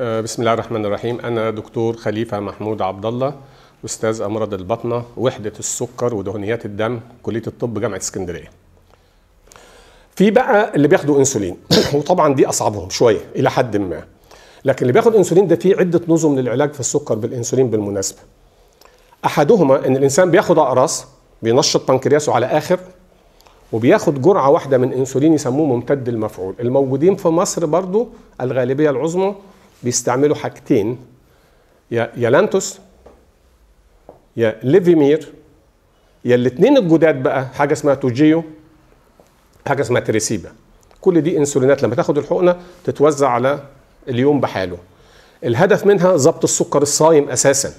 آه، بسم الله الرحمن الرحيم أنا دكتور خليفة محمود عبد الله أستاذ أمراض البطنة وحدة السكر ودهنيات الدم كلية الطب جامعة اسكندرية في بقى اللي بياخدوا انسولين وطبعا دي اصعبهم شويه الى حد ما لكن اللي بياخد انسولين ده فيه عده نظم للعلاج في السكر بالانسولين بالمناسبه احدهما ان الانسان بياخد اقراص بينشط بنكرياسه على اخر وبياخد جرعه واحده من انسولين يسموه ممتد المفعول الموجودين في مصر برضو الغالبيه العظمى بيستعملوا حاجتين يا يا لانتوس يا ليفيمير يا الاثنين الجداد بقى حاجه اسمها توجيو حاجه اسمها تريسيبا كل دي انسولينات لما تاخد الحقنه تتوزع على اليوم بحاله الهدف منها ضبط السكر الصايم اساسا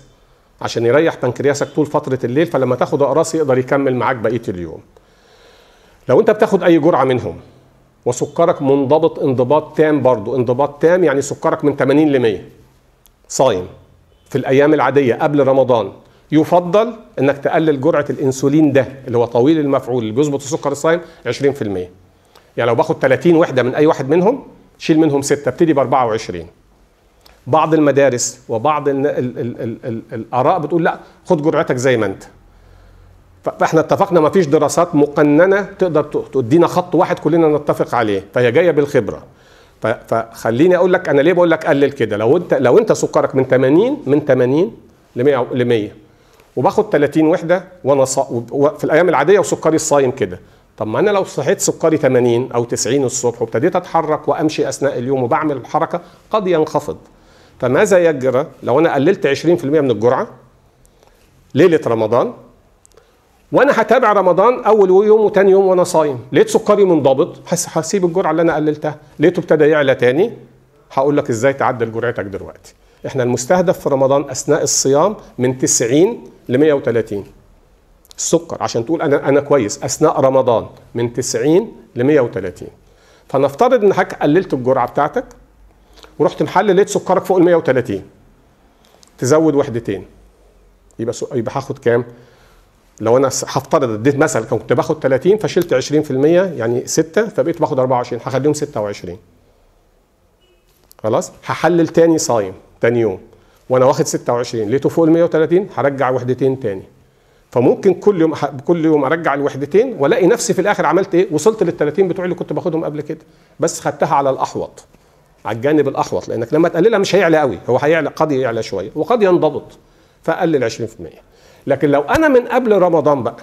عشان يريح بنكرياسك طول فتره الليل فلما تاخد اقراص يقدر يكمل معاك بقيه اليوم لو انت بتاخد اي جرعه منهم وسكرك منضبط انضباط تام برضو انضباط تام يعني سكرك من 80 ل 100 صايم في الايام العاديه قبل رمضان يفضل انك تقلل جرعه الانسولين ده اللي هو طويل المفعول اللي بيظبط السكر الصايم 20% يعني لو باخد 30 وحده من اي واحد منهم شيل منهم 6 ابتدي ب 24 بعض المدارس وبعض الاراء بتقول لا خد جرعتك زي ما انت فاحنا اتفقنا ما فيش دراسات مقننه تقدر تدينا خط واحد كلنا نتفق عليه فهي جايه بالخبره فخليني اقول لك انا ليه بقول لك قلل كده لو انت لو انت سكرك من 80 من 80 ل 100 ل 100 وباخد 30 وحده وانا في الايام العاديه وسكري الصايم كده طب ما انا لو صحيت سكري 80 او 90 الصبح وابتديت اتحرك وامشي اثناء اليوم وبعمل حركه قد ينخفض فماذا يجرى لو انا قللت 20% من الجرعه ليله رمضان وانا هتابع رمضان اول يوم وتاني يوم وانا صايم لقيت سكري منضبط هسيب الجرعه اللي انا قللتها لقيته ابتدى يعلى تاني هقول لك ازاي تعدل جرعتك دلوقتي احنا المستهدف في رمضان اثناء الصيام من 90 ل 130 السكر عشان تقول انا انا كويس اثناء رمضان من 90 ل 130 فنفترض انك قللت الجرعه بتاعتك ورحت محل لقيت سكرك فوق ال 130 تزود وحدتين يبقى يبقى هاخد كام لو انا هفترض اديت مثلا كنت باخد 30 فشلت 20% يعني 6 فبقيت باخد 24 هخليهم 26 خلاص هحلل تاني صايم تاني يوم وانا واخد 26 لقيته فوق ال 130 هرجع وحدتين تاني فممكن كل يوم كل يوم ارجع الوحدتين والاقي نفسي في الاخر عملت ايه وصلت لل 30 بتوعي اللي كنت باخدهم قبل كده بس خدتها على الاحوط على الجانب الاحوط لانك لما تقللها مش هيعلى قوي هو هيعلى قد يعلى شويه وقد ينضبط فقلل 20% لكن لو انا من قبل رمضان بقى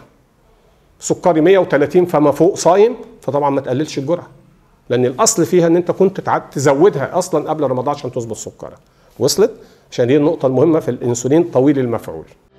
سكري 130 فما فوق صايم فطبعا ما تقللش الجرعه لان الاصل فيها ان انت كنت تزودها اصلا قبل رمضان عشان تظبط سكرك وصلت عشان دي النقطه المهمه في الانسولين طويل المفعول